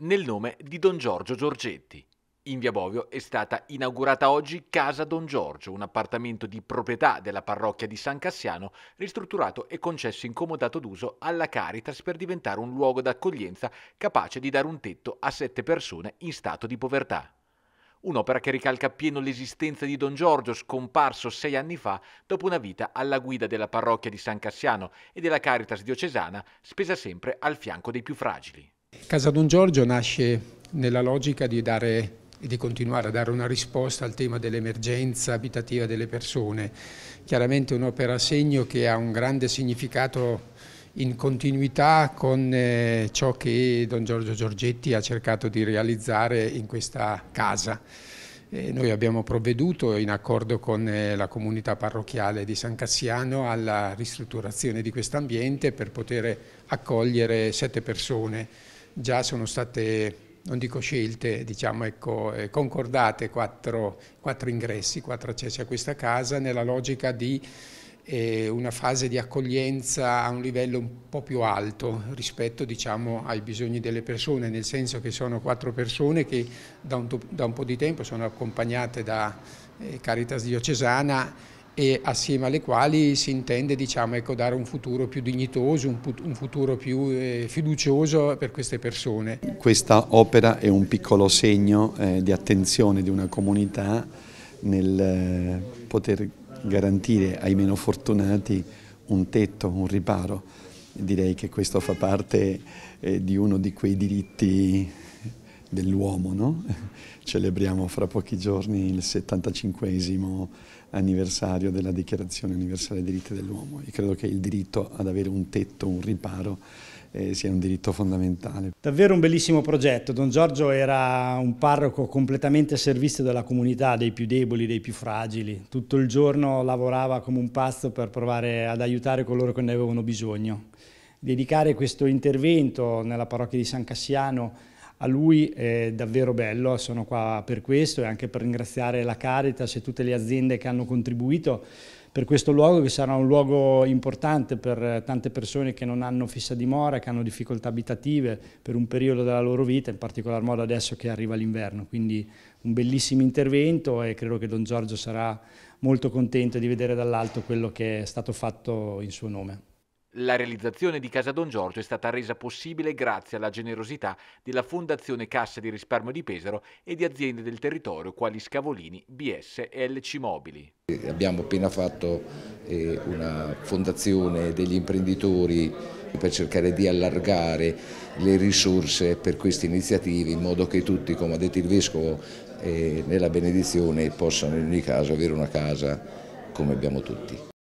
nel nome di Don Giorgio Giorgetti. In via Bovio è stata inaugurata oggi Casa Don Giorgio, un appartamento di proprietà della parrocchia di San Cassiano, ristrutturato e concesso incomodato d'uso alla Caritas per diventare un luogo d'accoglienza capace di dare un tetto a sette persone in stato di povertà. Un'opera che ricalca appieno l'esistenza di Don Giorgio, scomparso sei anni fa dopo una vita alla guida della parrocchia di San Cassiano e della Caritas diocesana, spesa sempre al fianco dei più fragili. Casa Don Giorgio nasce nella logica di dare e di continuare a dare una risposta al tema dell'emergenza abitativa delle persone. Chiaramente un'opera a segno che ha un grande significato in continuità con eh, ciò che Don Giorgio Giorgetti ha cercato di realizzare in questa casa. Eh, noi abbiamo provveduto in accordo con eh, la comunità parrocchiale di San Cassiano alla ristrutturazione di questo ambiente per poter accogliere sette persone già sono state, non dico scelte, diciamo ecco, eh, concordate quattro, quattro ingressi, quattro accessi a questa casa nella logica di eh, una fase di accoglienza a un livello un po' più alto rispetto diciamo, ai bisogni delle persone, nel senso che sono quattro persone che da un, da un po' di tempo sono accompagnate da eh, Caritas diocesana e assieme alle quali si intende diciamo, ecco, dare un futuro più dignitoso, un, un futuro più eh, fiducioso per queste persone. Questa opera è un piccolo segno eh, di attenzione di una comunità nel eh, poter garantire ai meno fortunati un tetto, un riparo. Direi che questo fa parte eh, di uno di quei diritti dell'uomo, no? Celebriamo fra pochi giorni il 75 anniversario della Dichiarazione Universale dei Diritti dell'Uomo e credo che il diritto ad avere un tetto, un riparo, eh, sia un diritto fondamentale. Davvero un bellissimo progetto. Don Giorgio era un parroco completamente a servizio della comunità, dei più deboli, dei più fragili. Tutto il giorno lavorava come un pazzo per provare ad aiutare coloro che ne avevano bisogno. Dedicare questo intervento nella parrocchia di San Cassiano a lui è davvero bello, sono qua per questo e anche per ringraziare la Caritas e tutte le aziende che hanno contribuito per questo luogo che sarà un luogo importante per tante persone che non hanno fissa dimora, che hanno difficoltà abitative per un periodo della loro vita, in particolar modo adesso che arriva l'inverno. Quindi un bellissimo intervento e credo che Don Giorgio sarà molto contento di vedere dall'alto quello che è stato fatto in suo nome. La realizzazione di Casa Don Giorgio è stata resa possibile grazie alla generosità della Fondazione Cassa di Risparmio di Pesaro e di aziende del territorio quali Scavolini, BS e LC Mobili. Abbiamo appena fatto eh, una fondazione degli imprenditori per cercare di allargare le risorse per queste iniziative in modo che tutti, come ha detto il Vescovo, eh, nella benedizione possano in ogni caso avere una casa come abbiamo tutti.